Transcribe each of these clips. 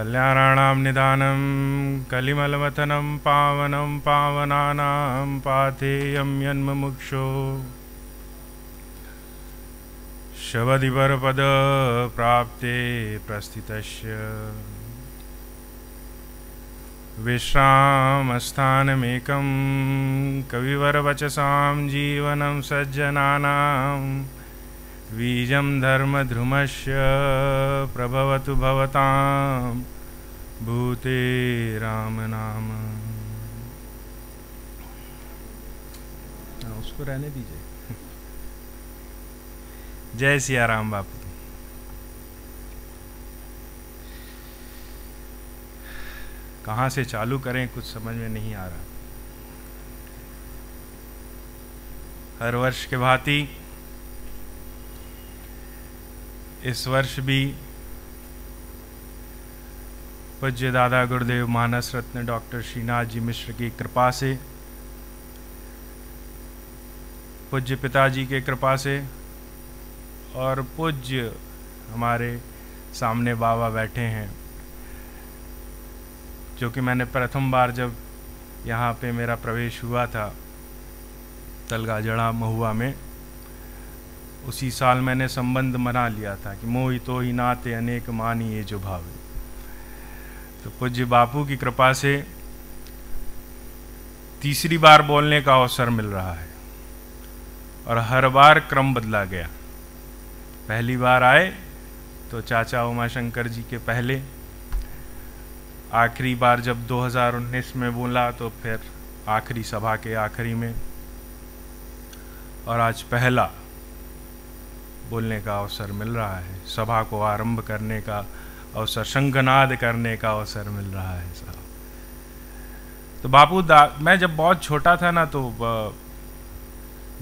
कल्याण निदान कलिमलवतनं पावनं पावना पाथेयं यन्मुक्षो शवदिपरपदप्राप्ते प्रस्थितस्य विश्रामस्थानमेकं कविवरवचसां जीवनं सज्जना बीजं धर्मध्रुमस्य प्रभवत भवता भूते रामनाम हाँ, उसको रहने दीजिए जय सिया राम बापू कहाँ से चालू करें कुछ समझ में नहीं आ रहा हर वर्ष के भांति इस वर्ष भी पूज्य दादा गुरुदेव मानस रत्न डॉक्टर श्रीनाथ जी मिश्र की कृपा से पूज्य पिताजी के कृपा से और पूज्य हमारे सामने बाबा बैठे हैं जो कि मैंने प्रथम बार जब यहाँ पे मेरा प्रवेश हुआ था तलगाजड़ा महुआ में उसी साल मैंने संबंध मना लिया था कि मोहि तो ही नाते अनेक मानिए जो भावे तो पूज्य बापू की कृपा से तीसरी बार बोलने का अवसर मिल रहा है और हर बार क्रम बदला गया पहली बार आए तो चाचा उमाशंकर जी के पहले आखिरी बार जब 2019 में बोला तो फिर आखिरी सभा के आखिरी में और आज पहला बोलने का अवसर मिल रहा है सभा को आरंभ करने का अवसर शंखनाद करने का अवसर मिल रहा है साहब तो बापू दा मैं जब बहुत छोटा था ना तो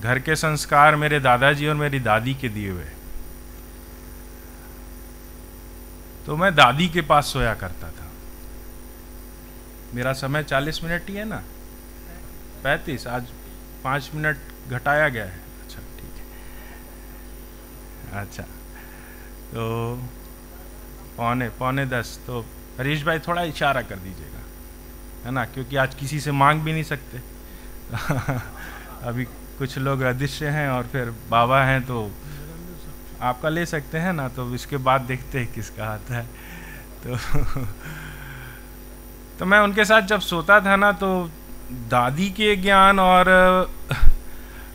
घर के संस्कार मेरे दादाजी और मेरी दादी के दिए हुए तो मैं दादी के पास सोया करता था मेरा समय चालीस मिनट ही है ना पैंतीस आज पाँच मिनट घटाया गया है अच्छा तो पौने पौने दस तो हरीश भाई थोड़ा इशारा कर दीजिएगा है ना क्योंकि आज किसी से मांग भी नहीं सकते अभी कुछ लोग अदृश्य हैं और फिर बाबा हैं तो आपका ले सकते हैं ना तो इसके बाद देखते हैं किसका आता है तो तो मैं उनके साथ जब सोता था ना तो दादी के ज्ञान और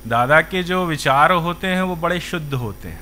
दादा के जो विचार होते हैं वो बड़े शुद्ध होते हैं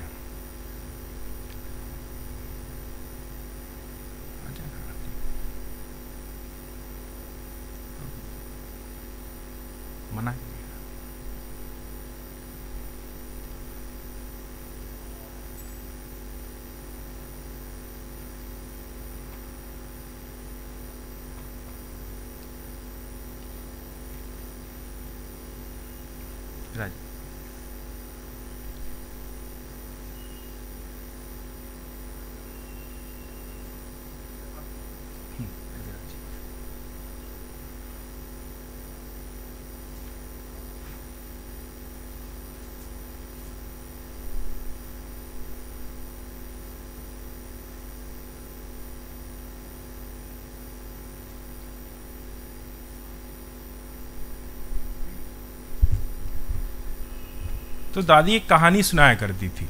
तो दादी एक कहानी सुनाया करती थी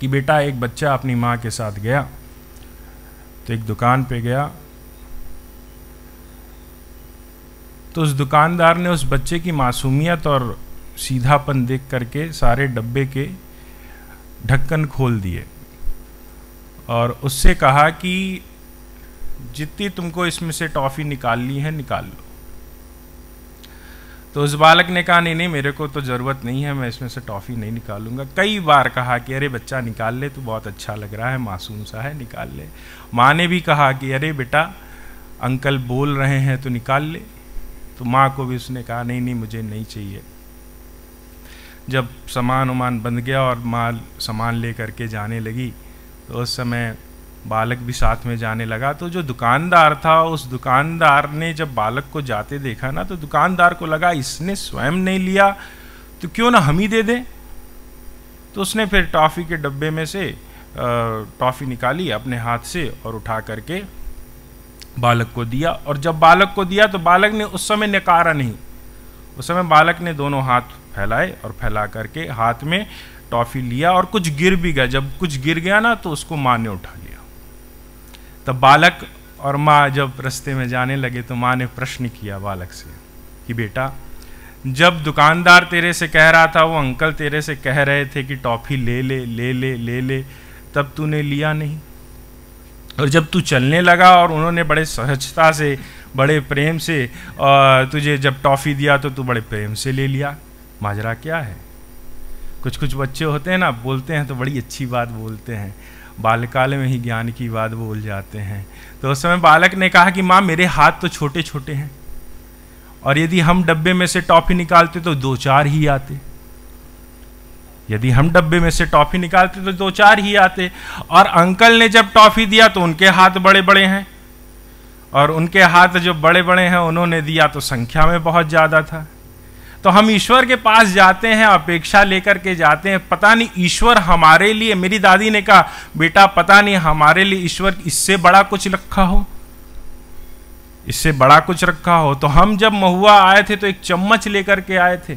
कि बेटा एक बच्चा अपनी माँ के साथ गया तो एक दुकान पे गया तो उस दुकानदार ने उस बच्चे की मासूमियत और सीधापन देख करके सारे डब्बे के ढक्कन खोल दिए और उससे कहा कि जितनी तुमको इसमें से टॉफ़ी निकालनी है निकाल लो तो उस बालक ने कहा नहीं नहीं मेरे को तो ज़रूरत नहीं है मैं इसमें से टॉफ़ी नहीं निकालूंगा कई बार कहा कि अरे बच्चा निकाल ले तो बहुत अच्छा लग रहा है मासूम सा है निकाल ले माँ ने भी कहा कि अरे बेटा अंकल बोल रहे हैं तो निकाल ले तो माँ को भी उसने कहा नहीं नहीं मुझे नहीं चाहिए जब सामान उमान बंध गया और माँ सामान ले करके जाने लगी तो उस समय बालक भी साथ में जाने लगा तो जो दुकानदार था उस दुकानदार ने जब बालक को जाते देखा ना तो दुकानदार को लगा इसने स्वयं नहीं लिया तो क्यों ना हम ही दे दें तो उसने फिर टॉफ़ी के डब्बे में से टॉफ़ी निकाली अपने हाथ से और उठा करके बालक को दिया और जब बालक को दिया तो बालक ने उस समय नकारा नहीं उस समय बालक ने दोनों हाथ फैलाए और फैला करके हाथ में टॉफ़ी लिया और कुछ गिर भी गया जब कुछ गिर गया ना तो उसको माँ ने उठा लिया तब बालक और माँ जब रास्ते में जाने लगे तो माँ ने प्रश्न किया बालक से कि बेटा जब दुकानदार तेरे से कह रहा था वो अंकल तेरे से कह रहे थे कि टॉफ़ी ले ले ले ले ले ले तब तूने लिया नहीं और जब तू चलने लगा और उन्होंने बड़े सहजता से बड़े प्रेम से तुझे जब टॉफ़ी दिया तो तू बड़े प्रेम से ले लिया माजरा क्या है कुछ कुछ बच्चे होते हैं ना बोलते हैं तो बड़ी अच्छी बात बोलते हैं बाल्यकाल में ही ज्ञान की बात बोल जाते हैं तो उस समय बालक ने कहा कि माँ मेरे हाथ तो छोटे छोटे हैं और यदि हम डब्बे में से टॉफ़ी निकालते तो दो चार ही आते यदि हम डब्बे में से टॉफ़ी निकालते तो दो चार ही आते और अंकल ने जब टॉफ़ी दिया तो उनके हाथ बड़े बड़े हैं और उनके हाथ जो बड़े बड़े हैं उन्होंने दिया तो संख्या में बहुत ज़्यादा था तो हम ईश्वर के पास जाते हैं अपेक्षा लेकर के जाते हैं पता नहीं ईश्वर हमारे लिए मेरी दादी ने कहा बेटा पता नहीं हमारे लिए ईश्वर इससे बड़ा कुछ रखा हो इससे बड़ा कुछ रखा हो तो हम जब महुआ आए थे तो एक चम्मच लेकर के आए थे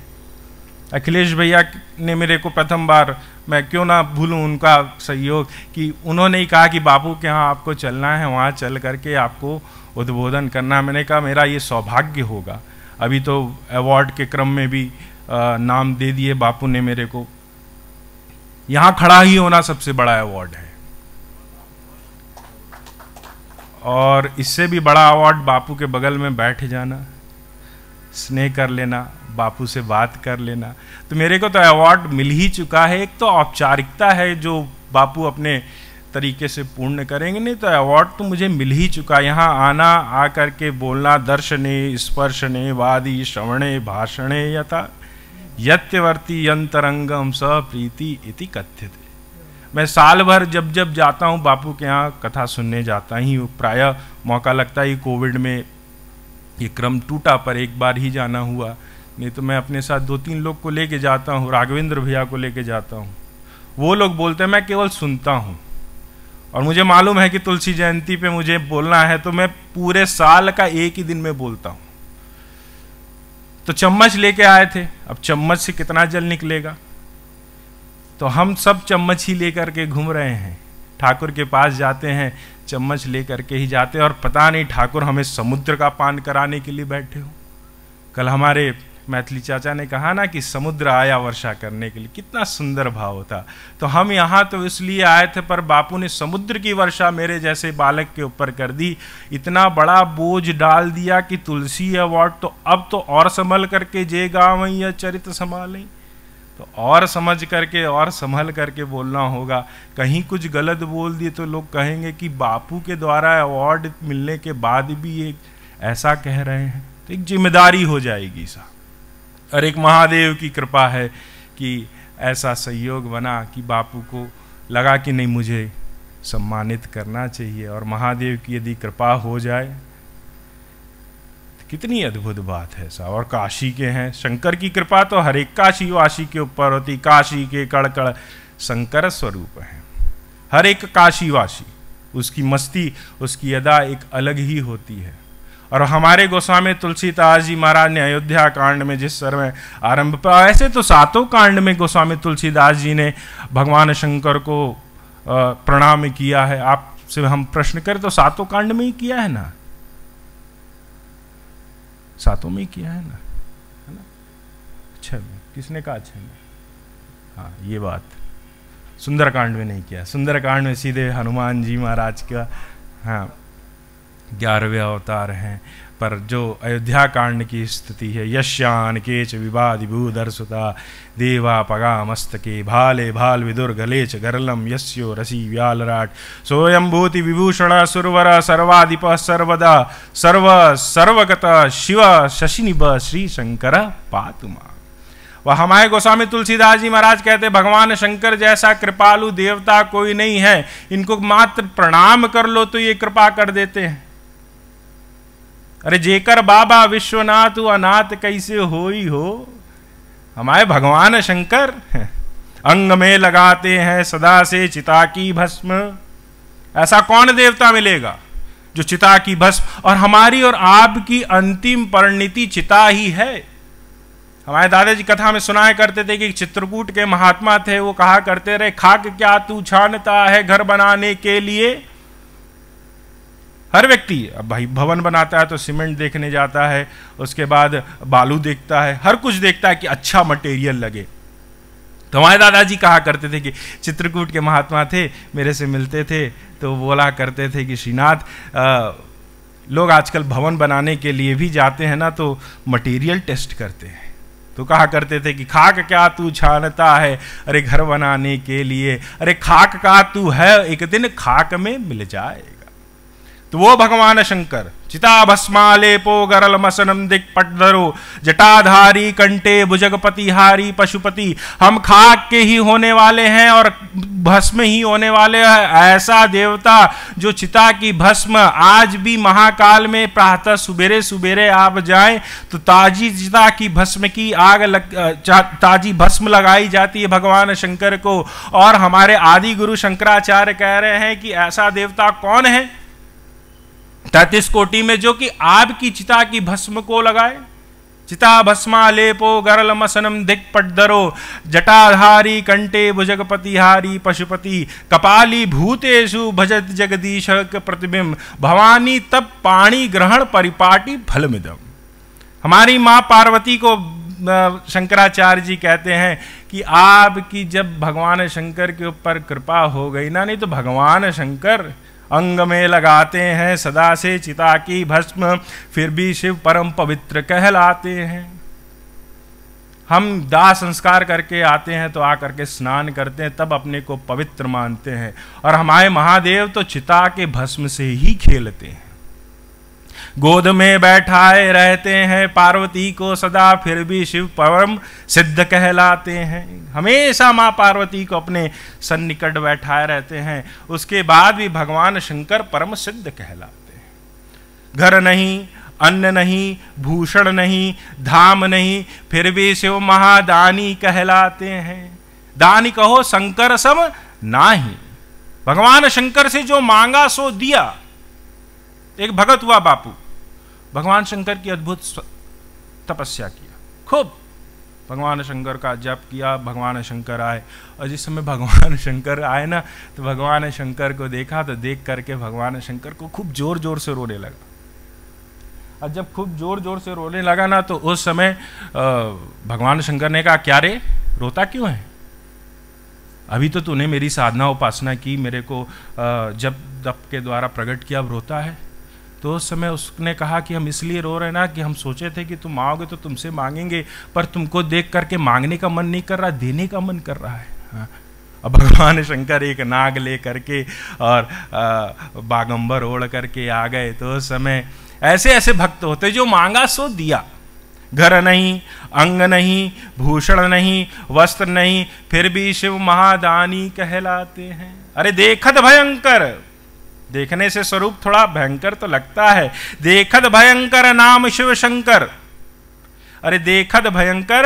अखिलेश भैया ने मेरे को प्रथम बार मैं क्यों ना भूलूं उनका सहयोग कि उन्होंने ही कहा कि बाबू के यहाँ आपको चलना है वहाँ चल करके आपको उद्बोधन करना मैंने कहा मेरा ये सौभाग्य होगा अभी तो अवार्ड के क्रम में भी आ, नाम दे दिए बापू ने मेरे को यहाँ खड़ा ही होना सबसे बड़ा अवार्ड है और इससे भी बड़ा अवार्ड बापू के बगल में बैठ जाना स्नेह कर लेना बापू से बात कर लेना तो मेरे को तो अवार्ड मिल ही चुका है एक तो औपचारिकता है जो बापू अपने तरीके से पूर्ण करेंगे नहीं तो अवार्ड तो मुझे मिल ही चुका यहाँ आना आ करके बोलना दर्शने स्पर्शने वादी श्रवणे भाषणे यथा यत्यवर्ती यंतरंगम सीति इति कथ्य थे मैं साल भर जब जब जाता हूँ बापू के यहाँ कथा सुनने जाता ही हूँ मौका लगता ही कोविड में ये क्रम टूटा पर एक बार ही जाना हुआ नहीं तो मैं अपने साथ दो तीन लोग को लेके जाता हूँ राघवेंद्र भैया को लेके जाता हूँ वो लोग बोलते हैं मैं केवल सुनता हूँ और मुझे मालूम है कि तुलसी जयंती पे मुझे बोलना है तो मैं पूरे साल का एक ही दिन में बोलता हूं तो चम्मच लेके आए थे अब चम्मच से कितना जल निकलेगा तो हम सब चम्मच ही लेकर के घूम रहे हैं ठाकुर के पास जाते हैं चम्मच लेकर के ही जाते हैं और पता नहीं ठाकुर हमें समुद्र का पान कराने के लिए बैठे हो कल हमारे मैथिली चाचा ने कहा ना कि समुद्र आया वर्षा करने के लिए कितना सुंदर भाव था तो हम यहाँ तो इसलिए आए थे पर बापू ने समुद्र की वर्षा मेरे जैसे बालक के ऊपर कर दी इतना बड़ा बोझ डाल दिया कि तुलसी अवार्ड तो अब तो और संभल करके जे गाँव या चरित्र संभालें तो और समझ करके और संभल करके बोलना होगा कहीं कुछ गलत बोल दिए तो लोग कहेंगे कि बापू के द्वारा अवार्ड मिलने के बाद भी ये ऐसा कह रहे हैं तो एक जिम्मेदारी हो जाएगी साहब और एक महादेव की कृपा है कि ऐसा सहयोग बना कि बापू को लगा कि नहीं मुझे सम्मानित करना चाहिए और महादेव की यदि कृपा हो जाए तो कितनी अद्भुत बात है सा और काशी के हैं शंकर की कृपा तो हर एक काशी के ऊपर होती काशी के कड़कड़ शंकर स्वरूप हैं हर एक काशी वासी उसकी मस्ती उसकी अदा एक अलग ही होती है और हमारे गोस्वामी तुलसीदास जी महाराज ने अयोध्या कांड में जिस सर में आरंभ पर ऐसे तो सातों कांड में गोस्वामी तुलसीदास जी ने भगवान शंकर को प्रणाम किया है आपसे हम प्रश्न करें तो सातों कांड में ही किया है ना सातों में ही किया है ना है ना अच्छा में किसने कहा अच्छा में हाँ ये बात सुंदरकांड में नहीं किया सुंदरकांड में सीधे हनुमान जी महाराज का हाँ ग्यारहवें अवतार हैं पर जो अयोध्या कांड की स्थिति है यश्यान केच भूदर्शुता देवा पगा मस्तके भाले भाल विदुर गले च गरलम यस्यो रसी व्यालराट सोयम भूति विभूषण सुरवर सर्वाधिप सर्वदा सर्व सर्वगत शिव निब श्री शंकर पातुमा वह हमारे गोस्वामी तुलसीदास जी महाराज कहते भगवान शंकर जैसा कृपालु देवता कोई नहीं है इनको मात्र प्रणाम कर लो तो ये कृपा कर देते हैं अरे जेकर बाबा विश्वनाथ अनाथ कैसे हो ही हो हमारे भगवान शंकर अंग में लगाते हैं सदा से चिता की भस्म ऐसा कौन देवता मिलेगा जो चिता की भस्म और हमारी और आपकी अंतिम परिणति चिता ही है हमारे दादाजी कथा में सुनाया करते थे कि चित्रकूट के महात्मा थे वो कहा करते रहे खाक क्या तू छानता है घर बनाने के लिए हर व्यक्ति भाई भवन बनाता है तो सीमेंट देखने जाता है उसके बाद बालू देखता है हर कुछ देखता है कि अच्छा मटेरियल लगे तो हमारे दादाजी कहा करते थे कि चित्रकूट के महात्मा थे मेरे से मिलते थे तो बोला करते थे कि श्रीनाथ लोग आजकल भवन बनाने के लिए भी जाते हैं ना तो मटेरियल टेस्ट करते हैं तो कहा करते थे कि खाक क्या तू छानता है अरे घर बनाने के लिए अरे खाक का तू है एक दिन खाक में मिल जाए तो वो भगवान शंकर चिता भस्मालेपो गरल मसनम दिख पटधरो जटाधारी कंटे हारी पशुपति हम खाक के ही होने वाले हैं और भस्म ही होने वाले हैं ऐसा देवता जो चिता की भस्म आज भी महाकाल में प्रातः सुबेरे सुबेरे आप जाएं तो ताजी चिता की भस्म की आग लग ताजी भस्म लगाई जाती है भगवान शंकर को और हमारे आदि गुरु शंकराचार्य कह रहे हैं कि ऐसा देवता कौन है तैतीस कोटि में जो कि आपकी चिता की भस्म को लगाए चिता भस्मा लेपो गरल मसनम दिक्पट दरो जटाधारी कंटे भुजगपति हारी पशुपति कपाली भूतेशु भजत जगदीश प्रतिबिंब भवानी तब पाणी ग्रहण परिपाटी फलमिदम हमारी माँ पार्वती को शंकराचार्य जी कहते हैं कि आपकी जब भगवान शंकर के ऊपर कृपा हो गई ना नहीं तो भगवान शंकर अंग में लगाते हैं सदा से चिता की भस्म फिर भी शिव परम पवित्र कहलाते हैं हम दाह संस्कार करके आते हैं तो आकर के स्नान करते हैं तब अपने को पवित्र मानते हैं और हमारे महादेव तो चिता के भस्म से ही खेलते हैं गोद में बैठाए रहते हैं पार्वती को सदा फिर भी शिव परम सिद्ध कहलाते हैं हमेशा माँ पार्वती को अपने सन्निकट बैठाए रहते हैं उसके बाद भी भगवान शंकर परम सिद्ध कहलाते हैं घर नहीं अन्न नहीं भूषण नहीं धाम नहीं फिर भी शिव महादानी कहलाते हैं दानी कहो शंकर सम ना ही भगवान शंकर से जो मांगा सो दिया एक भगत हुआ बापू भगवान शंकर की अद्भुत तपस्या किया खूब भगवान शंकर का जप किया भगवान शंकर आए और जिस समय भगवान शंकर आए ना तो भगवान शंकर को देखा तो देख करके भगवान शंकर को खूब जोर जोर से रोने लगा और जब खूब जोर जोर से रोने लगा ना तो उस समय भगवान शंकर ने कहा क्या रे रोता क्यों है अभी तो तूने मेरी साधना उपासना की मेरे को जब दप के द्वारा प्रकट किया अब रोता है तो उस समय उसने कहा कि हम इसलिए रो रहे ना कि हम सोचे थे कि तुम आओगे तो तुमसे मांगेंगे पर तुमको देख करके मांगने का मन नहीं कर रहा देने का मन कर रहा है हाँ। अब भगवान शंकर एक नाग ले करके और बागंबर ओढ़ करके आ गए तो उस समय ऐसे ऐसे भक्त होते जो मांगा सो दिया घर नहीं अंग नहीं भूषण नहीं वस्त्र नहीं फिर भी शिव महादानी कहलाते हैं अरे देखत भयंकर देखने से स्वरूप थोड़ा भयंकर तो लगता है देखत भयंकर नाम शिव शंकर अरे देखत भयंकर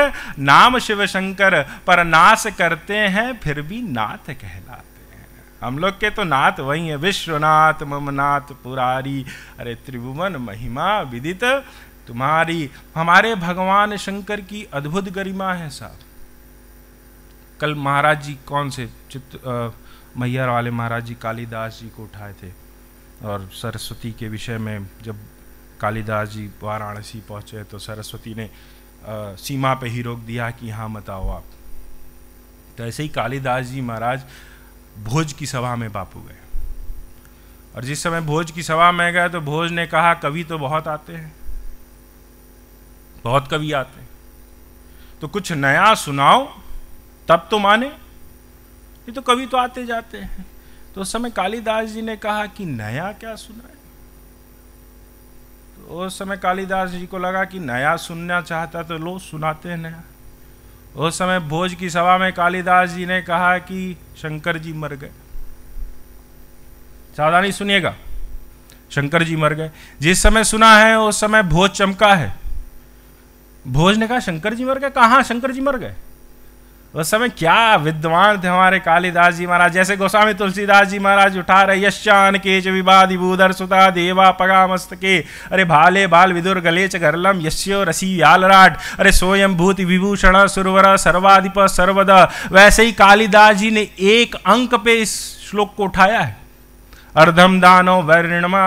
नाम शिव शंकर पर नाश करते हैं फिर भी नाथ कहलाते हैं हम लोग के तो नाथ वही है विश्वनाथ ममनाथ पुरारी अरे त्रिभुवन महिमा विदित तुम्हारी हमारे भगवान शंकर की अद्भुत गरिमा है साहब कल महाराज जी कौन से चित्र मैयर वाले महाराज जी कालीदास जी को उठाए थे और सरस्वती के विषय में जब कालिदास जी वाराणसी पहुँचे तो सरस्वती ने आ, सीमा पे ही रोक दिया कि हाँ मत आओ आप तो ऐसे ही कालिदास जी महाराज भोज की सभा में बापू गए और जिस समय भोज की सभा में गए तो भोज ने कहा कवि तो बहुत आते हैं बहुत कवि आते हैं तो कुछ नया सुनाओ तब तो माने ये तो कभी तो आते जाते हैं तो उस समय कालिदास जी ने कहा कि नया क्या सुना है तो उस समय कालिदास जी को लगा कि नया सुनना चाहता तो लोग सुनाते हैं नया उस समय भोज की सभा में कालिदास जी ने कहा कि शंकर जी मर गए सावधानी सुनिएगा शंकर जी मर गए जिस समय सुना है उस समय भोज चमका है भोज ने कहा शंकर जी मर गए कहा शंकर जी मर गए उस समय क्या विद्वान थे हमारे कालिदास जी महाराज जैसे गोस्वामी तुलसीदास जी महाराज उठा रहे यशान के च सुता देवा पगा के अरे भाले बाल विदुर गले च यश्यो रसी यालराट अरे स्वयं भूत विभूषण सुरवर सर्वाधिप सर्वद वैसे ही कालिदास जी ने एक अंक पे इस श्लोक को उठाया है अर्धम दानो वर्णमा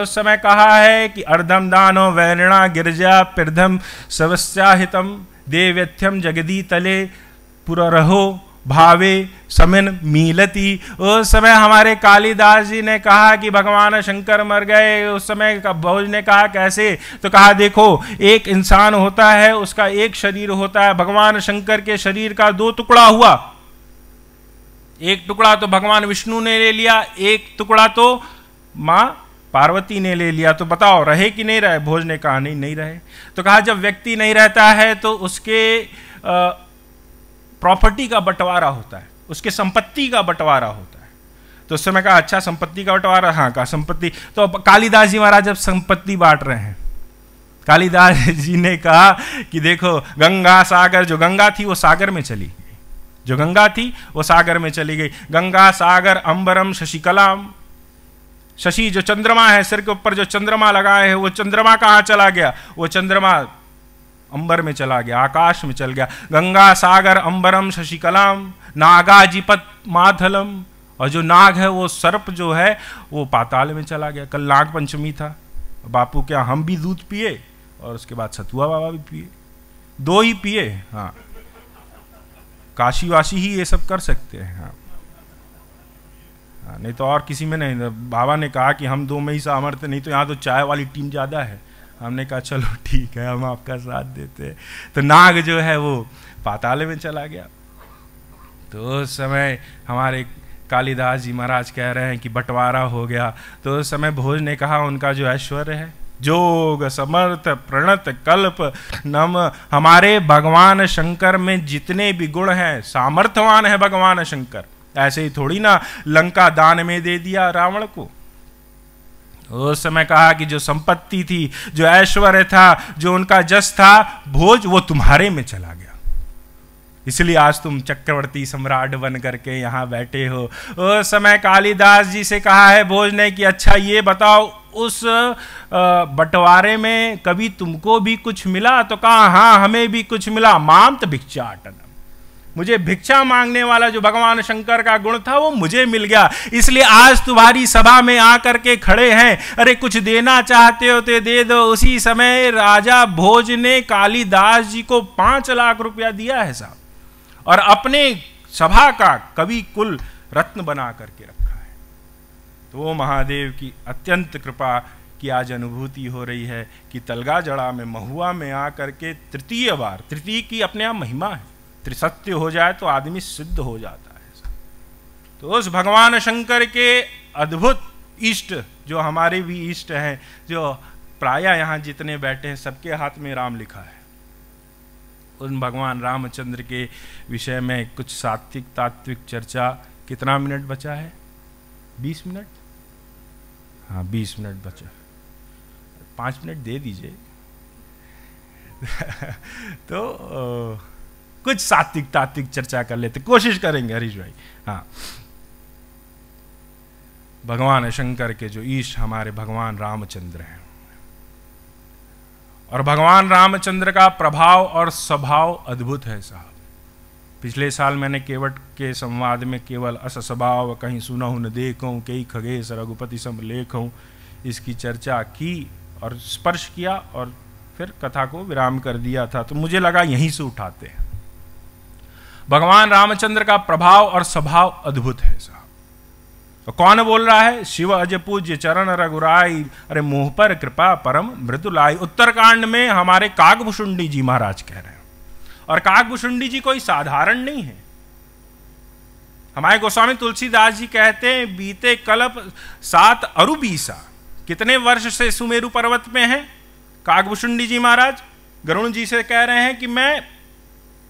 उस समय कहा है कि अर्धम दानो वैरणा गिरजा प्रधम सवस्याहितम देव्यथ्यम जगदी तले रहो भावे समिन मिलती उस समय हमारे कालिदास जी ने कहा कि भगवान शंकर मर गए उस समय भोज ने कहा कैसे तो कहा देखो एक इंसान होता है उसका एक शरीर होता है भगवान शंकर के शरीर का दो टुकड़ा हुआ एक टुकड़ा तो भगवान विष्णु ने ले लिया एक टुकड़ा तो माँ पार्वती ने ले लिया तो बताओ रहे कि नहीं रहे भोज ने कहा नहीं नहीं रहे तो कहा जब व्यक्ति नहीं रहता है तो उसके आ, प्रॉपर्टी का बंटवारा होता है उसके संपत्ति का बंटवारा होता है तो उस समय कहा अच्छा संपत्ति का बंटवारा हाँ कहा संपत्ति तो अब कालिदास जी महाराज अब संपत्ति बांट रहे हैं कालिदास जी ने कहा कि देखो गंगा सागर जो गंगा थी वो सागर में चली गई जो गंगा थी वो सागर में चली गई गंगा सागर अंबरम शशिकलाम शशि जो चंद्रमा है सिर के ऊपर जो चंद्रमा लगाए हैं वो चंद्रमा कहाँ चला गया वो चंद्रमा अंबर में चला गया आकाश में चल गया गंगा सागर अंबरम शशिकलाम नागाजीपत माधलम और जो नाग है वो सर्प जो है वो पाताल में चला गया कल नाग पंचमी था बापू क्या हम भी दूध पिए और उसके बाद सतुआ बाबा भी पिए दो ही पिए हाँ काशी वाशी ही ये सब कर सकते हैं हाँ।, हाँ नहीं तो और किसी में नहीं बाबा ने कहा कि हम दो में ही सामर्थ्य नहीं तो यहाँ तो चाय वाली टीम ज़्यादा है हमने कहा चलो ठीक है हम आपका साथ देते तो नाग जो है वो पाताल में चला गया तो उस समय हमारे कालिदास जी महाराज कह रहे हैं कि बंटवारा हो गया तो उस समय भोज ने कहा उनका जो ऐश्वर्य है जोग समर्थ प्रणत कल्प नम हमारे भगवान शंकर में जितने भी गुण हैं सामर्थ्यवान है भगवान शंकर ऐसे ही थोड़ी ना लंका दान में दे दिया रावण को तो उस समय कहा कि जो संपत्ति थी जो ऐश्वर्य था जो उनका जस था भोज वो तुम्हारे में चला गया इसलिए आज तुम चक्रवर्ती सम्राट बन करके यहाँ बैठे हो उस समय कालिदास जी से कहा है भोज ने कि अच्छा ये बताओ उस बंटवारे में कभी तुमको भी कुछ मिला तो कहा हाँ हमें भी कुछ मिला माम तो भिक्षाटन मुझे भिक्षा मांगने वाला जो भगवान शंकर का गुण था वो मुझे मिल गया इसलिए आज तुम्हारी सभा में आकर के खड़े हैं अरे कुछ देना चाहते हो तो दे दो उसी समय राजा भोज ने कालीदास जी को पांच लाख रुपया दिया है साहब और अपने सभा का कवि कुल रत्न बना करके रखा है तो वो महादेव की अत्यंत कृपा की आज अनुभूति हो रही है कि तलगा जड़ा में महुआ में आकर के तृतीय बार तृतीय की अपने आप महिमा है त्रिसत्य हो जाए तो आदमी सिद्ध हो जाता है तो उस भगवान शंकर के अद्भुत इष्ट जो हमारे भी इष्ट हैं जो प्राय यहाँ जितने बैठे हैं सबके हाथ में राम लिखा है उन भगवान रामचंद्र के विषय में कुछ सात्विक तात्विक चर्चा कितना मिनट बचा है बीस मिनट हाँ बीस मिनट बचा पाँच मिनट दे दीजिए तो कुछ सात्विक तात्विक चर्चा कर लेते कोशिश करेंगे हरीश भाई हाँ भगवान शंकर के जो ईश हमारे भगवान रामचंद्र हैं और भगवान रामचंद्र का प्रभाव और स्वभाव अद्भुत है साहब पिछले साल मैंने केवट के संवाद में केवल असस्वभाव कहीं सुना न देखूँ कई खगेश रघुपति हूं इसकी चर्चा की और स्पर्श किया और फिर कथा को विराम कर दिया था तो मुझे लगा यहीं से उठाते हैं भगवान रामचंद्र का प्रभाव और स्वभाव अद्भुत है साहब तो कौन बोल रहा है शिव अज पूज्य चरण रघुराई अरे मुंह पर कृपा परम मृदुलाई उत्तरकांड में हमारे काकभुषुंडी जी महाराज कह रहे हैं और काकभुषुंडी जी कोई साधारण नहीं है हमारे गोस्वामी तुलसीदास जी कहते हैं बीते कलप सात अरुबीसा कितने वर्ष से सुमेरु पर्वत में है काकभुषुंडी जी महाराज गरुण जी से कह रहे हैं कि मैं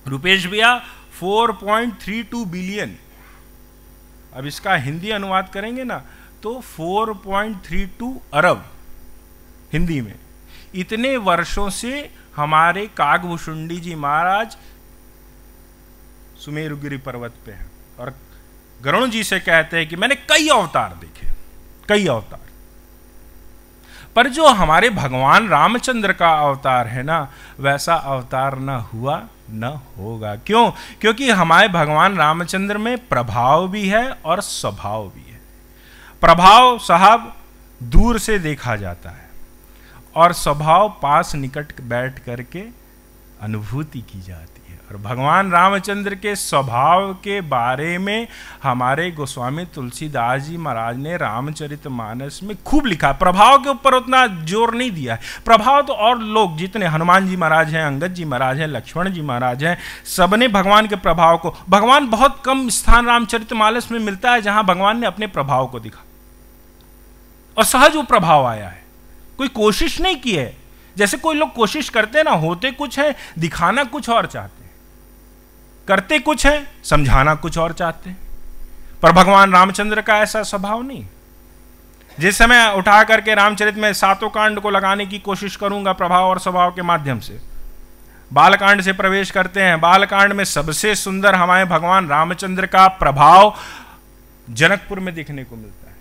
रूपेश भैया 4.32 बिलियन अब इसका हिंदी अनुवाद करेंगे ना तो 4.32 अरब हिंदी में इतने वर्षों से हमारे कागभूषुंडी जी महाराज सुमेरुगिरी पर्वत पे हैं और गरुण जी से कहते हैं कि मैंने कई अवतार देखे कई अवतार पर जो हमारे भगवान रामचंद्र का अवतार है ना वैसा अवतार ना हुआ न होगा क्यों क्योंकि हमारे भगवान रामचंद्र में प्रभाव भी है और स्वभाव भी है प्रभाव साहब दूर से देखा जाता है और स्वभाव पास निकट बैठ करके अनुभूति की जाती है और भगवान रामचंद्र के स्वभाव के बारे में हमारे गोस्वामी तुलसीदास जी महाराज ने रामचरित मानस में खूब लिखा प्रभाव के ऊपर उतना जोर नहीं दिया है प्रभाव तो और लोग जितने हनुमान जी महाराज हैं अंगद जी महाराज हैं लक्ष्मण जी महाराज हैं सब ने भगवान के प्रभाव को भगवान बहुत कम स्थान रामचरित मानस में मिलता है जहां भगवान ने अपने प्रभाव को दिखा और सहज वो प्रभाव आया है कोई कोशिश नहीं की है जैसे कोई लोग कोशिश करते ना होते कुछ है दिखाना कुछ और चाहते करते कुछ है समझाना कुछ और चाहते हैं पर भगवान रामचंद्र का ऐसा स्वभाव नहीं जिस समय उठा करके रामचरित में सातों कांड को लगाने की कोशिश करूंगा प्रभाव और स्वभाव के माध्यम से बालकांड से प्रवेश करते हैं बालकांड में सबसे सुंदर हमारे भगवान रामचंद्र का प्रभाव जनकपुर में देखने को मिलता है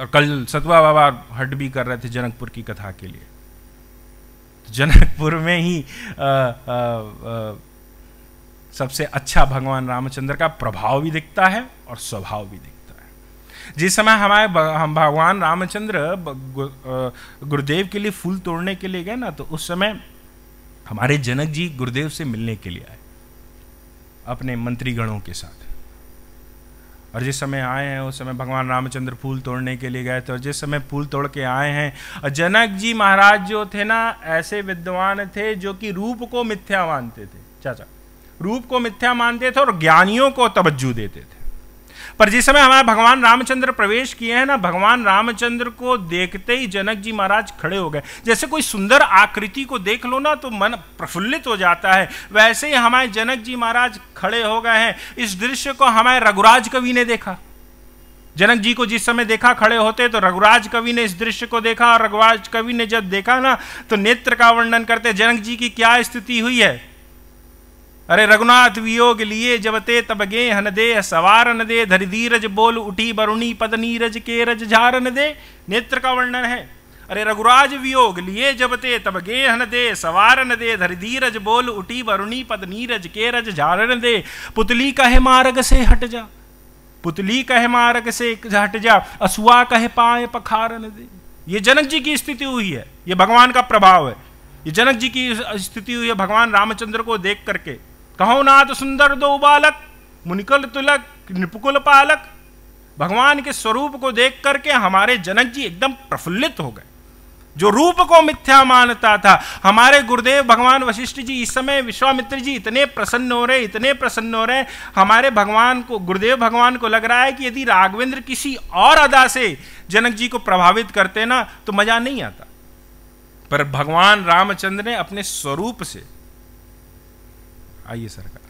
और कल सतवा बाबा हट भी कर रहे थे जनकपुर की कथा के लिए जनकपुर में ही आ, आ, आ, सबसे अच्छा भगवान रामचंद्र का प्रभाव भी दिखता है और स्वभाव भी दिखता है जिस समय हमारे हम भगवान रामचंद्र गुरुदेव के लिए फूल तोड़ने के लिए गए ना तो उस समय हमारे जनक जी गुरुदेव से मिलने के लिए आए अपने मंत्रीगणों के साथ और जिस समय आए हैं उस समय भगवान रामचंद्र फूल तोड़ने के लिए गए थे और जिस समय फूल तोड़ के आए हैं और जनक जी महाराज जो थे ना ऐसे विद्वान थे जो कि रूप को मिथ्या मानते थे चाचा रूप को मिथ्या मानते थे और ज्ञानियों को तवज्जू देते थे पर जिस समय हमारे भगवान रामचंद्र प्रवेश किए हैं ना भगवान रामचंद्र को देखते ही जनक जी महाराज खड़े हो गए जैसे कोई सुंदर आकृति को देख लो ना तो मन प्रफुल्लित हो जाता है वैसे ही हमारे जनक जी महाराज खड़े हो गए हैं इस दृश्य को हमारे रघुराज कवि ने देखा जनक जी को जिस समय देखा खड़े होते तो रघुराज कवि ने इस दृश्य को देखा और रघुराज कवि ने जब देखा ना तो नेत्र का वर्णन करते जनक जी की क्या स्थिति हुई है अरे रघुनाथ वियोग लिए जबते तब गे हन दे सवार दे दे धरिधीरज बोल उठी बरुणी पद नीरज के रज झारन दे नेत्र का वर्णन है अरे रघुराज वियोग लिए जबते तब गे हन दे सवार दे दे धरिधीरज बोल उठी बरुणी पद नीरज के रज झारन दे पुतली कहे मार्ग से हट जा पुतली कहे मार्ग से हट जा असुआ कहे पाए पखार न दे ये जनक जी की स्थिति हुई है ये भगवान का प्रभाव है ये जनक जी की स्थिति हुई है भगवान रामचंद्र को देख करके कहो नाथ सुंदर दो बालक मुनिकल तुलक निपुकुल पालक भगवान के स्वरूप को देख करके हमारे जनक जी एकदम प्रफुल्लित हो गए जो रूप को मिथ्या मानता था हमारे गुरुदेव भगवान वशिष्ठ जी इस समय विश्वामित्र जी इतने प्रसन्न हो रहे इतने प्रसन्न हो रहे हमारे भगवान को गुरुदेव भगवान को लग रहा है कि यदि राघवेंद्र किसी और अदा से जनक जी को प्रभावित करते ना तो मजा नहीं आता पर भगवान रामचंद्र ने अपने स्वरूप से आइए सरकार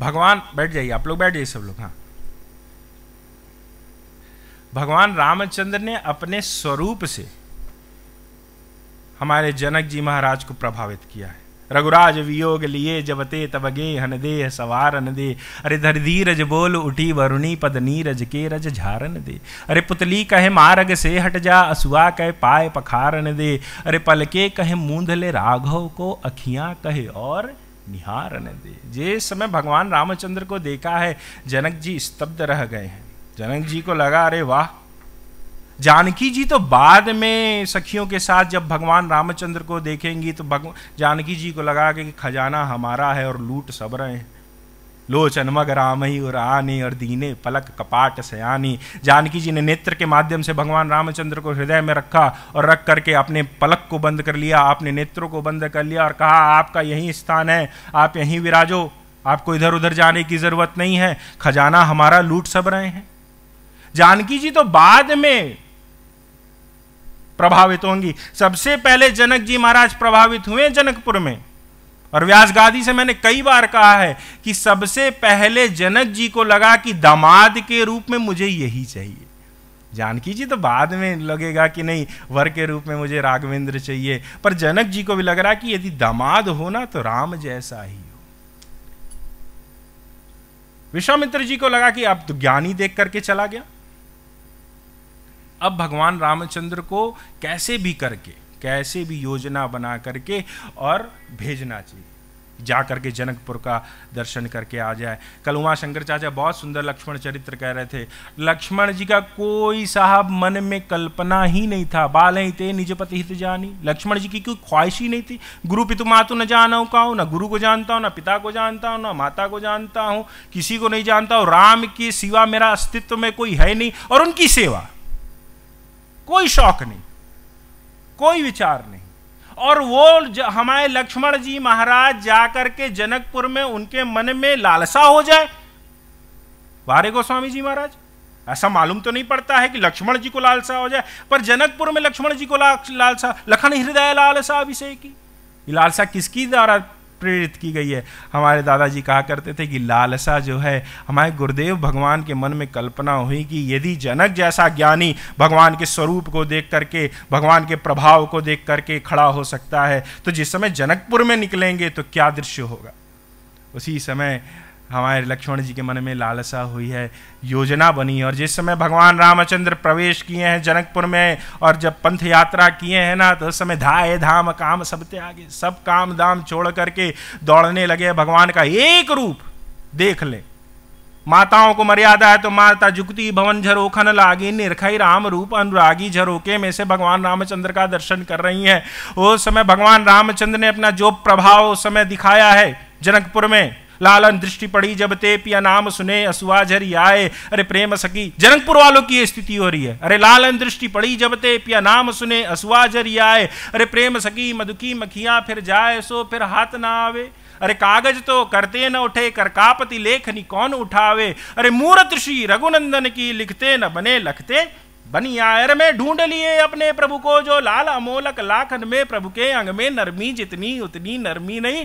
भगवान बैठ जाइए आप लोग बैठ जाइए सब लोग हाँ भगवान रामचंद्र ने अपने स्वरूप से हमारे जनक जी महाराज को प्रभावित किया है रघुराज वियोग लिए जबते तबगे हनदे सवार दे अरे धर धीरज बोल उठी वरुणी पद नीरज के रज झारन दे अरे पुतली कहे मारग से हट जा असुआ कहे पाए पखारन दे अरे पलके कहे मूंधले राघव को अखियां कहे और निहारन दे जे समय भगवान रामचंद्र को देखा है जनक जी स्तब्ध रह गए हैं जनक जी को लगा अरे वाह जानकी जी तो बाद में सखियों के साथ जब भगवान रामचंद्र को देखेंगी तो भगवान जानकी जी को लगा कि खजाना हमारा है और लूट सब रहे हैं लोचनमग राम ही और आने और दीने पलक कपाट सयानी जानकी जी ने नेत्र के माध्यम से भगवान रामचंद्र को हृदय में रखा और रख करके अपने पलक को बंद कर लिया अपने नेत्रों को बंद कर लिया और कहा आपका यही स्थान है आप यहीं विराजो आपको इधर उधर जाने की ज़रूरत नहीं है खजाना हमारा लूट सब रहे हैं जानकी जी तो बाद में प्रभावित होंगी सबसे पहले जनक जी महाराज प्रभावित हुए जनकपुर में और व्यास गादी से मैंने कई बार कहा है कि सबसे पहले जनक जी को लगा कि दामाद के रूप में मुझे यही चाहिए जानकी जी तो बाद में लगेगा कि नहीं वर के रूप में मुझे राघवेंद्र चाहिए पर जनक जी को भी लग रहा कि यदि दामाद हो ना तो राम जैसा ही हो विश्वामित्र जी को लगा कि अब तो ज्ञानी देख करके चला गया अब भगवान रामचंद्र को कैसे भी करके कैसे भी योजना बना करके और भेजना चाहिए जा करके जनकपुर का दर्शन करके आ जाए कल उमा शंकर चाचा बहुत सुंदर लक्ष्मण चरित्र कह रहे थे लक्ष्मण जी का कोई साहब मन में कल्पना ही नहीं था बाल ही थे पति हित जानी लक्ष्मण जी की कोई ख्वाहिश ही नहीं थी गुरु पितु मातु न जाना का हूँ ना गुरु को जानता हूँ ना पिता को जानता हूँ ना माता को जानता हूँ किसी को नहीं जानता हूँ राम के सिवा मेरा अस्तित्व में कोई है नहीं और उनकी सेवा कोई शौक नहीं कोई विचार नहीं और वो हमारे लक्ष्मण जी महाराज जाकर के जनकपुर में उनके मन में लालसा हो जाए वारे गोस्वामी जी महाराज ऐसा मालूम तो नहीं पड़ता है कि लक्ष्मण जी को लालसा हो जाए पर जनकपुर में लक्ष्मण जी को लालसा लखन हृदय लालसा अभिषेक की लालसा किसकी द्वारा प्रेरित की गई है हमारे दादाजी कहा करते थे कि लालसा जो है हमारे गुरुदेव भगवान के मन में कल्पना हुई कि यदि जनक जैसा ज्ञानी भगवान के स्वरूप को देख करके भगवान के प्रभाव को देख करके खड़ा हो सकता है तो जिस समय जनकपुर में निकलेंगे तो क्या दृश्य होगा उसी समय हमारे लक्ष्मण जी के मन में लालसा हुई है योजना बनी और जिस समय भगवान रामचंद्र प्रवेश किए हैं जनकपुर में और जब पंथ यात्रा किए हैं ना तो उस समय धाए धाम काम सब त्यागे सब काम दाम छोड़ करके दौड़ने लगे भगवान का एक रूप देख ले माताओं को मर्यादा है तो माता जुगती भवन झरोखन लागी निरखई राम रूप अनुरागी झरोके में से भगवान रामचंद्र का दर्शन कर रही हैं उस समय भगवान रामचंद्र ने अपना जो प्रभाव उस समय दिखाया है जनकपुर में लालन दृष्टि पड़ी जब ते पिया नाम सुने असुआ झरी आए अरे प्रेम सखी जनकपुर वालों की स्थिति हो रही है अरे लालन दृष्टि पड़ी जब ते पिया नाम सुने असुआ झरी आए अरे प्रेम सखी मधुकी मखियां फिर जाए सो फिर हाथ ना आवे अरे कागज तो करते न उठे कर कापति लेखनी कौन उठावे अरे मूर्त श्री रघुनंदन की लिखते न बने लखते बनियार में ढूंढ लिए अपने प्रभु को जो लाल अमोलक लाखन में प्रभु के अंग में नरमी जितनी उतनी नरमी नहीं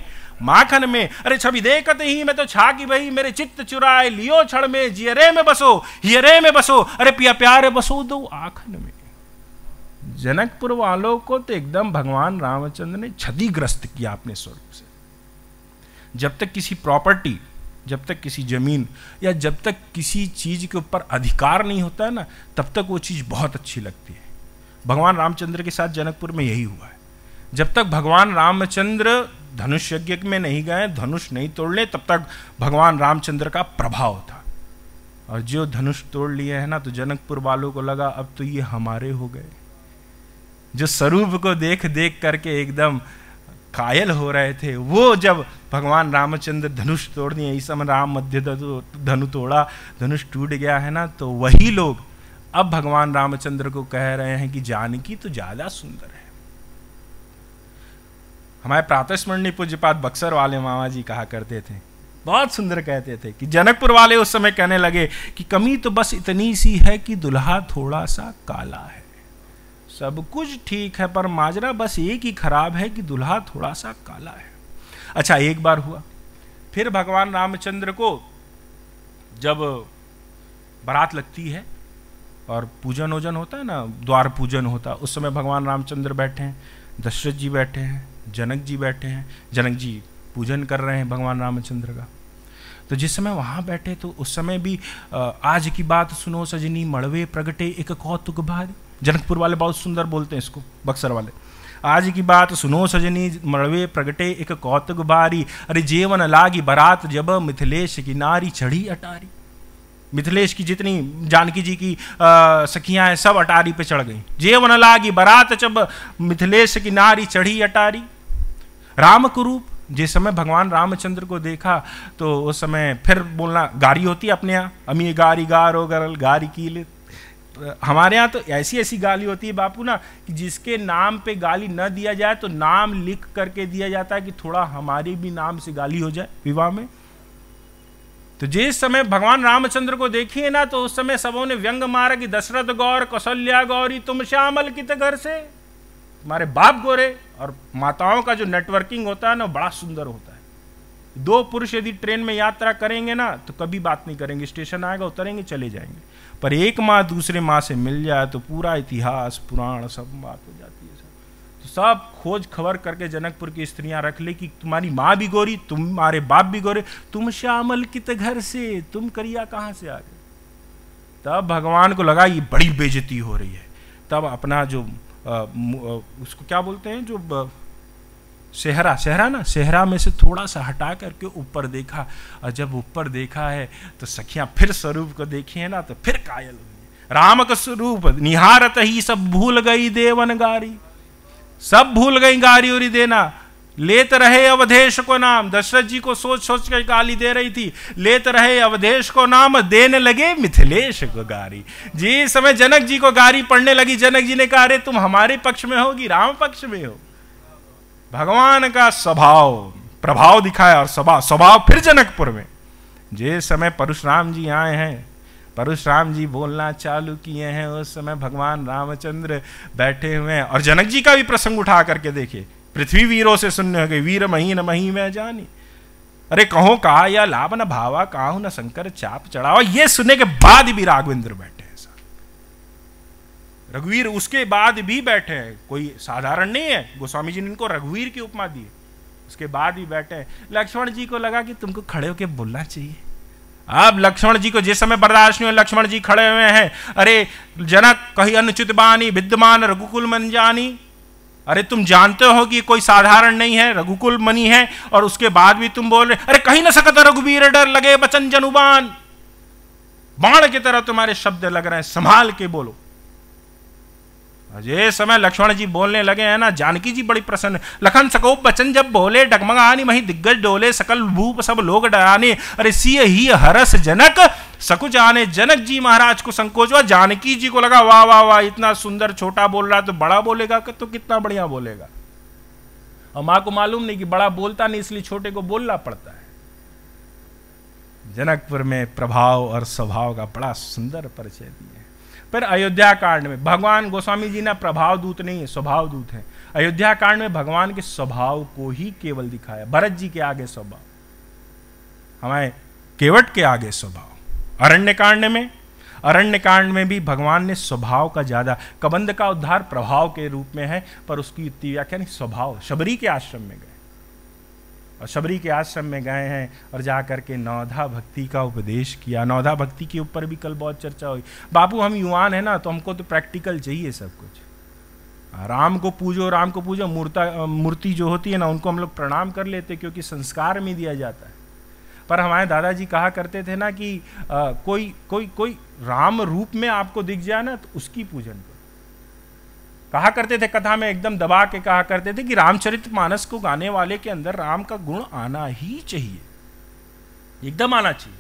माखन में अरे छवि देखत ही मैं तो छाकी भई मेरे चित्त चुराए लियो छड़ में जियरे में बसो हियरे में बसो अरे पिया प्यारे बसो दो आखन में जनकपुर वालों को तो एकदम भगवान रामचंद्र ने क्षतिग्रस्त किया अपने स्वरूप से जब तक किसी प्रॉपर्टी जब तक किसी ज़मीन या जब तक किसी चीज़ के ऊपर अधिकार नहीं होता है ना तब तक वो चीज़ बहुत अच्छी लगती है भगवान रामचंद्र के साथ जनकपुर में यही हुआ है जब तक भगवान रामचंद्र धनुष यज्ञ में नहीं गए धनुष नहीं तोड़ ले तब तक भगवान रामचंद्र का प्रभाव था और जो धनुष तोड़ लिए है ना तो जनकपुर वालों को लगा अब तो ये हमारे हो गए जो स्वरूप को देख देख करके एकदम कायल हो रहे थे वो जब भगवान रामचंद्र धनुष तोड़ दिए इस समय राम मध्य धनु तोड़ा धनुष टूट गया है ना तो वही लोग अब भगवान रामचंद्र को कह रहे हैं कि जानकी तो ज़्यादा सुंदर है हमारे प्रातस्मरणीय पूज्यपात बक्सर वाले मामा जी कहा करते थे बहुत सुंदर कहते थे कि जनकपुर वाले उस समय कहने लगे कि कमी तो बस इतनी सी है कि दुल्हा थोड़ा सा काला है सब कुछ ठीक है पर माजरा बस एक ही खराब है कि दुल्हा थोड़ा सा काला है अच्छा एक बार हुआ फिर भगवान रामचंद्र को जब बारात लगती है और पूजन वूजन होता है ना द्वार पूजन होता है उस समय भगवान रामचंद्र बैठे हैं दशरथ जी बैठे हैं जनक जी बैठे हैं जनक जी पूजन कर रहे हैं भगवान रामचंद्र का तो जिस समय वहाँ बैठे तो उस समय भी आज की बात सुनो सजनी मड़वे प्रगटे एक कौतुक भारी जनकपुर वाले बहुत सुंदर बोलते हैं इसको बक्सर वाले आज की बात सुनो सजनी मड़वे प्रगटे एक कौतुक बारी अरे जीवन लागी बरात जब मिथिलेश की नारी चढ़ी अटारी मिथिलेश की जितनी जानकी जी की सखियां हैं सब अटारी पे चढ़ गई जेवन लागी बरात जब मिथिलेश की नारी चढ़ी अटारी राम कुरूप जिस समय भगवान रामचंद्र को देखा तो उस समय फिर बोलना गारी होती अपने यहाँ अमी गारी गारो गरल गारी की कीलित हमारे यहाँ तो ऐसी ऐसी गाली होती है बापू ना कि जिसके नाम पे गाली न दिया जाए तो नाम लिख करके दिया जाता है कि थोड़ा हमारे भी नाम से गाली हो जाए विवाह में तो जिस समय भगवान रामचंद्र को देखिए ना तो उस समय सबों ने व्यंग मारा कि दशरथ गौर कौशल्या गौरी तुम श्यामल कित घर से तुम्हारे बाप गोरे और माताओं का जो नेटवर्किंग होता है ना बड़ा सुंदर होता है दो पुरुष यदि ट्रेन में यात्रा करेंगे ना तो कभी बात नहीं करेंगे स्टेशन आएगा उतरेंगे चले जाएंगे पर एक माँ दूसरे माँ से मिल जाए तो पूरा इतिहास पुराण सब बात हो जाती है सब तो सब खोज खबर करके जनकपुर की स्त्रियां रख ले कि तुम्हारी माँ भी गोरी तुम्हारे बाप भी गोरे तुम श्यामल कित घर से तुम करिया कहाँ से आ गए तब भगवान को लगा ये बड़ी बेजती हो रही है तब अपना जो आ, उसको क्या बोलते हैं जो सेहरा सेहरा ना सेहरा में से थोड़ा सा हटा करके ऊपर देखा और जब ऊपर देखा है तो सखियां फिर स्वरूप को देखी है ना तो फिर कायल हुई राम का स्वरूप निहारत ही सब भूल गई देवन गारी सब भूल गई गारी उरी देना लेत रहे अवधेश को नाम दशरथ जी को सोच सोच कर गाली दे रही थी लेत रहे अवधेश को नाम देने लगे मिथिलेश को गारी जी समय जनक जी को गारी पढ़ने लगी जनक जी ने कहा अरे तुम हमारे पक्ष में होगी राम पक्ष में हो भगवान का स्वभाव प्रभाव दिखाया और स्वभाव स्वभाव फिर जनकपुर में जिस समय परशुराम जी आए हैं परशुराम जी बोलना चालू किए हैं उस समय भगवान रामचंद्र बैठे हुए हैं और जनक जी का भी प्रसंग उठा करके देखे पृथ्वी वीरों से सुनने हो गए वीर मही न मही में जानी अरे कहो कहा या लाभ न भावा कहा न शंकर चाप चढ़ावा ये सुनने के बाद भी राघविंद्र बैठे रघुवीर उसके बाद भी बैठे हैं कोई साधारण नहीं है गोस्वामी जी ने इनको रघुवीर की उपमा दी उसके बाद भी बैठे हैं लक्ष्मण जी को लगा कि तुमको खड़े होकर बोलना चाहिए अब लक्ष्मण जी को जिस समय बर्दाश्त नहीं लक्ष्मण जी खड़े हुए हैं अरे जनक कहीं अनुचित बानी विद्यमान रघुकुल मन जानी अरे तुम जानते हो कि कोई साधारण नहीं है रघुकुल मनी है और उसके बाद भी तुम बोल रहे अरे कहीं ना सकता रघुवीर डर लगे बचन जनुबान बाण की तरह तुम्हारे शब्द लग रहे हैं संभाल के बोलो ये समय लक्ष्मण जी बोलने लगे हैं ना जानकी जी बड़ी प्रसन्न लखन सकोप बचन जब बोले डगमगानी वही दिग्गज डोले सकल भूप सब लोग डराने अरे सी ही हरस जनक सकुच आने जनक जी महाराज को संकोच हुआ जानकी जी को लगा वाह वाह वाह इतना सुंदर छोटा बोल रहा तो बड़ा बोलेगा तो कितना बढ़िया बोलेगा और माँ को मालूम नहीं कि बड़ा बोलता नहीं इसलिए छोटे को बोलना पड़ता है जनकपुर में प्रभाव और स्वभाव का बड़ा सुंदर परिचय दिया फिर अयोध्या कांड में भगवान गोस्वामी जी ना प्रभाव दूत नहीं है स्वभाव दूत है अयोध्या कांड में भगवान के स्वभाव को ही केवल दिखाया भरत जी के आगे स्वभाव हमारे केवट के आगे स्वभाव अरण्य कांड में अरण्य कांड में भी भगवान ने स्वभाव का ज्यादा कबंध का उद्धार प्रभाव के रूप में है पर उसकी युक्ति व्याख्या नहीं स्वभाव शबरी के आश्रम में गए और शबरी के आश्रम में गए हैं और जा कर के नौधा भक्ति का उपदेश किया नौधा भक्ति के ऊपर भी कल बहुत चर्चा हुई बापू हम युवान है ना तो हमको तो प्रैक्टिकल चाहिए सब कुछ राम को पूजो राम को पूजो मूर्ता मूर्ति जो होती है ना उनको हम लोग प्रणाम कर लेते क्योंकि संस्कार में दिया जाता है पर हमारे दादाजी कहा करते थे ना कि आ, कोई कोई कोई राम रूप में आपको दिख जाए ना तो उसकी पूजन करो कहा करते थे कथा में एकदम दबा के कहा करते थे कि रामचरित मानस को गाने वाले के अंदर राम का गुण आना ही चाहिए एकदम आना चाहिए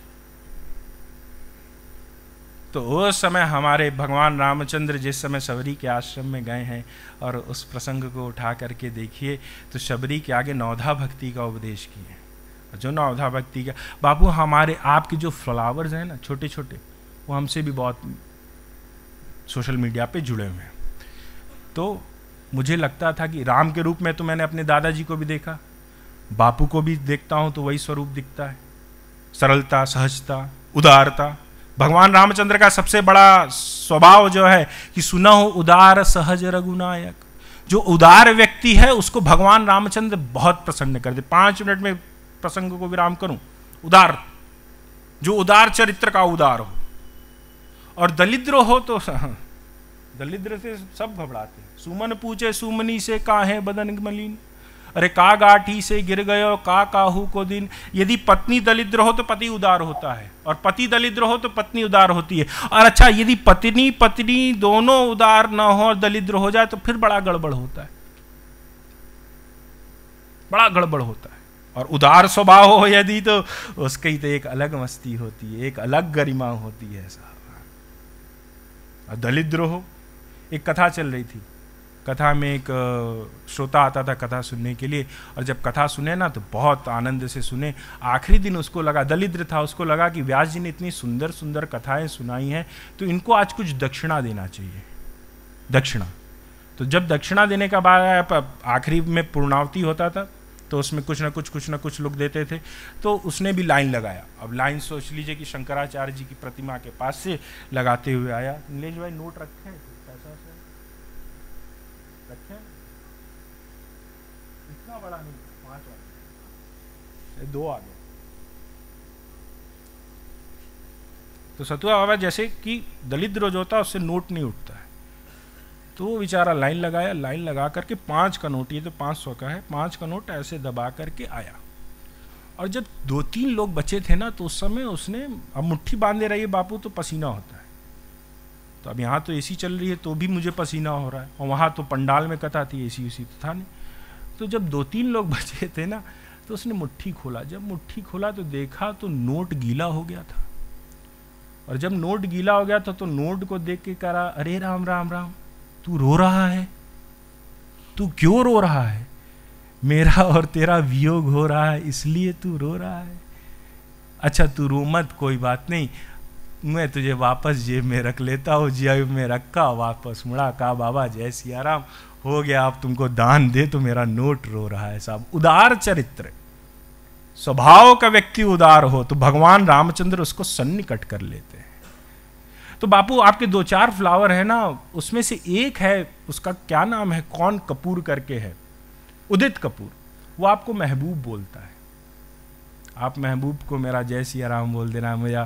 तो उस समय हमारे भगवान रामचंद्र जिस समय शबरी के आश्रम में गए हैं और उस प्रसंग को उठा करके देखिए तो शबरी के आगे नौधा भक्ति का उपदेश किए हैं जो नौधा भक्ति का बापू हमारे आपके जो फ्लावर्स हैं ना छोटे छोटे वो हमसे भी बहुत सोशल मीडिया पे जुड़े हुए हैं तो मुझे लगता था कि राम के रूप में तो मैंने अपने दादाजी को भी देखा बापू को भी देखता हूँ तो वही स्वरूप दिखता है सरलता सहजता उदारता भगवान रामचंद्र का सबसे बड़ा स्वभाव जो है कि सुना हो उदार सहज रघुनायक जो उदार व्यक्ति है उसको भगवान रामचंद्र बहुत प्रसन्न कर दे पाँच मिनट में प्रसंग को विराम करूं उदार जो उदार चरित्र का उदार हो और दलिद्र हो तो दलिद्र से सब घबराते सुमन पूछे सुमनी से काहे बदन मलिन अरे का गाठी से गिर गए और का काहू को दिन यदि पत्नी दलिद्र हो तो पति उदार होता है और पति दलिद्र हो तो पत्नी उदार होती है और अच्छा यदि पत्नी पत्नी दोनों उदार ना हो और दलिद्र हो जाए तो फिर बड़ा गड़बड़ होता है बड़ा गड़बड़ होता है और उदार स्वभाव हो यदि तो उसकी तो एक अलग मस्ती होती है एक अलग गरिमा होती है साहब दलिद्र हो एक कथा चल रही थी कथा में एक श्रोता आता था कथा सुनने के लिए और जब कथा सुने ना तो बहुत आनंद से सुने आखिरी दिन उसको लगा दलिद्र था उसको लगा कि व्यास जी ने इतनी सुंदर सुंदर कथाएं सुनाई हैं तो इनको आज कुछ दक्षिणा देना चाहिए दक्षिणा तो जब दक्षिणा देने का बार आया आखिरी में पूर्णावती होता था तो उसमें कुछ ना कुछ कुछ ना कुछ लोग देते थे तो उसने भी लाइन लगाया अब लाइन सोच लीजिए कि शंकराचार्य जी की प्रतिमा के पास से लगाते हुए आया नीलेश भाई नोट रखे हैं वाला नहीं पांच वाला दो आ गया तो सतुआ बाबा जैसे कि दलित जो होता है उससे नोट नहीं उठता है तो वो बेचारा लाइन लगाया लाइन लगा करके पांच का नोट ये तो पांच सौ का है पांच का नोट ऐसे दबा करके आया और जब दो तीन लोग बचे थे ना तो उस समय उसने अब मुट्ठी बांधे रही है बापू तो पसीना होता है तो अब यहाँ तो एसी चल रही है तो भी मुझे पसीना हो रहा है और वहाँ तो पंडाल में कथा थी ए सी तो था नहीं तो जब दो तीन लोग बचे थे ना तो उसने मुट्ठी खोला जब मुट्ठी खोला तो देखा तो नोट गीला हो गया था और जब नोट गीला हो गया था तो नोट को देख के कह रहा अरे राम राम राम तू रो रहा है तू क्यों रो रहा है मेरा और तेरा वियोग हो रहा है इसलिए तू रो रहा है अच्छा तू रो मत कोई बात नहीं मैं तुझे वापस जेब में रख लेता हूँ जेब में रखा वापस मुड़ा कहा बाबा जय राम हो गया आप तुमको दान दे तो मेरा नोट रो रहा है साहब उदार चरित्र स्वभाव का व्यक्ति उदार हो तो भगवान रामचंद्र उसको सन्निकट कर लेते हैं तो बापू आपके दो चार फ्लावर है ना उसमें से एक है उसका क्या नाम है कौन कपूर करके है उदित कपूर वो आपको महबूब बोलता है आप महबूब को मेरा जय सिया राम बोल देना मुझे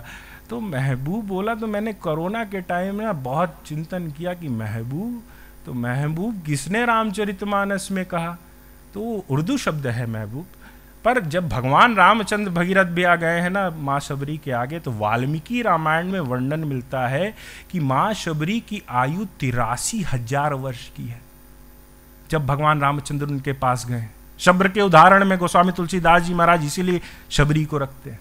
तो महबूब बोला तो मैंने कोरोना के टाइम ना बहुत चिंतन किया कि महबूब तो महबूब किसने रामचरितमानस में कहा तो उर्दू शब्द है महबूब पर जब भगवान रामचंद्र भगीरथ भी आ गए हैं ना माँ शबरी के आगे तो वाल्मीकि रामायण में वर्णन मिलता है कि माँ शबरी की आयु तिरासी हजार वर्ष की है जब भगवान रामचंद्र उनके पास गए शब्र के उदाहरण में गोस्वामी तुलसीदास जी महाराज इसीलिए शबरी को रखते हैं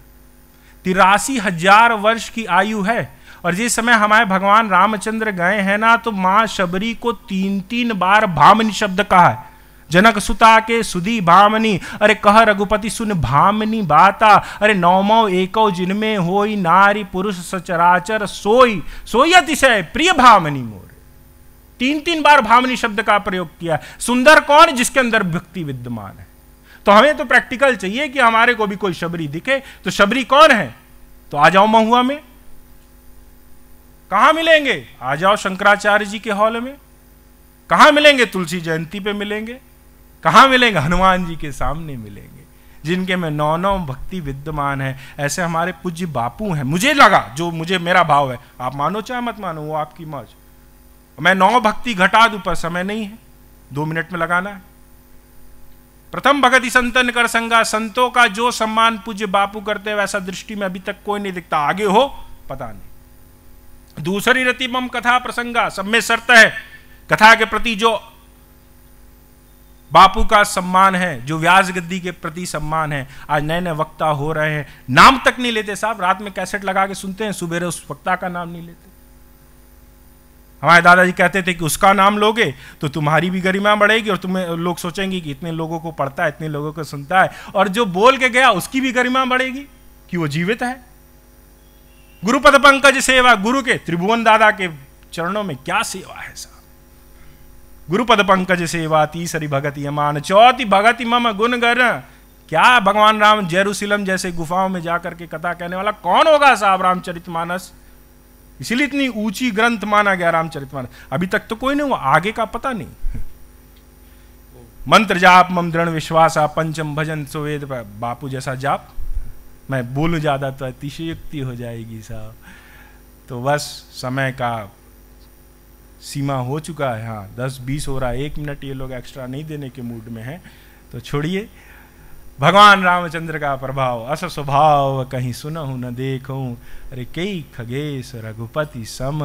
तिरासी हजार वर्ष की आयु है और जिस समय हमारे भगवान रामचंद्र गए हैं ना तो माँ शबरी को तीन तीन बार भामनी शब्द कहा है जनक सुता के सुधी भामनी अरे कह रघुपति सुन भामनी बाता अरे नौमो एको जिनमें होई नारी पुरुष सचराचर सोई सोई अतिशय प्रिय भामनी मोर तीन तीन बार भामनी शब्द का प्रयोग किया सुंदर कौन जिसके अंदर भक्ति विद्यमान है तो हमें तो प्रैक्टिकल चाहिए कि हमारे को भी कोई शबरी दिखे तो शबरी कौन है तो आ जाओ महुआ में कहाँ मिलेंगे आ जाओ शंकराचार्य जी के हॉल में कहाँ मिलेंगे तुलसी जयंती पे मिलेंगे कहाँ मिलेंगे हनुमान जी के सामने मिलेंगे जिनके में नौ नौ भक्ति विद्यमान है ऐसे हमारे पूज्य बापू हैं मुझे लगा जो मुझे मेरा भाव है आप मानो चाहे मत मानो वो आपकी मौज मैं नौ भक्ति घटा दू पर समय नहीं है दो मिनट में लगाना है प्रथम भगति संतन कर संगा संतों का जो सम्मान पूज्य बापू करते हैं वैसा दृष्टि में अभी तक कोई नहीं दिखता आगे हो पता नहीं दूसरी रति मम कथा प्रसंगा सब में शर्त है कथा के प्रति जो बापू का सम्मान है जो व्यास गद्दी के प्रति सम्मान है आज नए नए वक्ता हो रहे हैं नाम तक नहीं लेते साहब रात में कैसेट लगा के सुनते हैं सुबेरे उस वक्ता का नाम नहीं लेते हमारे दादाजी कहते थे कि उसका नाम लोगे तो तुम्हारी भी गरिमा बढ़ेगी और तुम्हें लोग सोचेंगे कि इतने लोगों को पढ़ता है इतने लोगों को सुनता है और जो बोल के गया उसकी भी गरिमा बढ़ेगी कि वो जीवित है गुरुपद पंकज सेवा गुरु के त्रिभुवन दादा के चरणों में क्या सेवा है साहब गुरुपद पंकज सेवा तीसरी भगति अमान चौथी भगति मम गुण गर क्या भगवान राम जेरूसलम जैसे गुफाओं में जाकर के कथा कहने वाला कौन होगा साहब रामचरित मानस इसीलिए इतनी ऊंची ग्रंथ माना गया रामचरित मानस अभी तक तो कोई नहीं हुआ आगे का पता नहीं मंत्र जाप मम दृढ़ विश्वास पंचम भजन सुवेद बापू जैसा जाप मैं भूल जाता तो अतिशयुक्ति हो जाएगी साहब तो बस समय का सीमा हो चुका है हाँ दस बीस हो रहा है एक मिनट ये लोग एक्स्ट्रा नहीं देने के मूड में हैं तो छोड़िए भगवान रामचंद्र का प्रभाव अस स्वभाव कहीं सुनहु न देखूं अरे कई खगेश रघुपति सम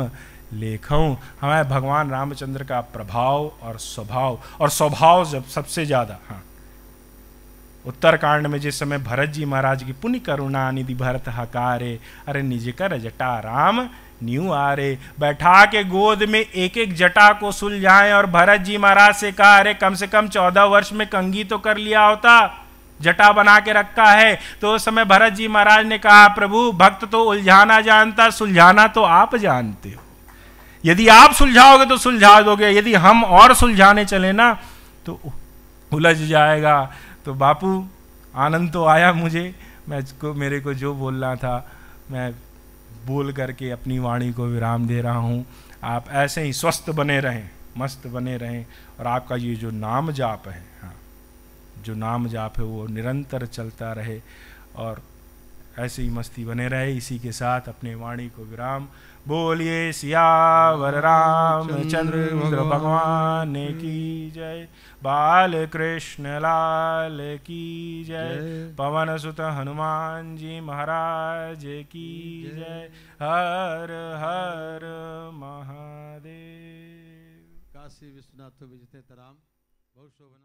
लेखूं हमें भगवान रामचंद्र का प्रभाव और स्वभाव और स्वभाव जब सबसे ज़्यादा हाँ उत्तरकांड में जिस समय भरत जी महाराज की पुण्य करुणा निधि भरत हकारे अरे निज कर जटा राम न्यू आ रे बैठा के गोद में एक एक जटा को सुलझाए और भरत जी महाराज से कहा अरे कम से कम चौदह वर्ष में कंगी तो कर लिया होता जटा बना के रखा है तो उस समय भरत जी महाराज ने कहा प्रभु भक्त तो उलझाना जानता सुलझाना तो आप जानते हो यदि आप सुलझाओगे तो सुलझा दोगे यदि हम और सुलझाने चले ना तो उलझ जाएगा तो बापू आनंद तो आया मुझे मैं को मेरे को जो बोलना था मैं बोल करके अपनी वाणी को विराम दे रहा हूँ आप ऐसे ही स्वस्थ बने रहें मस्त बने रहें और आपका ये जो नाम जाप है हाँ जो नाम जाप है वो निरंतर चलता रहे और ऐसे ही मस्ती बने रहे इसी के साथ अपने वाणी को विराम बोलिए सियावर चंद्र भगवान की जय बाल कृष्ण लाल की जय पवन सुत हनुमान जी महाराज की जय हर हर महादेव काशी विश्वनाथ विजते राम बहुत शोभन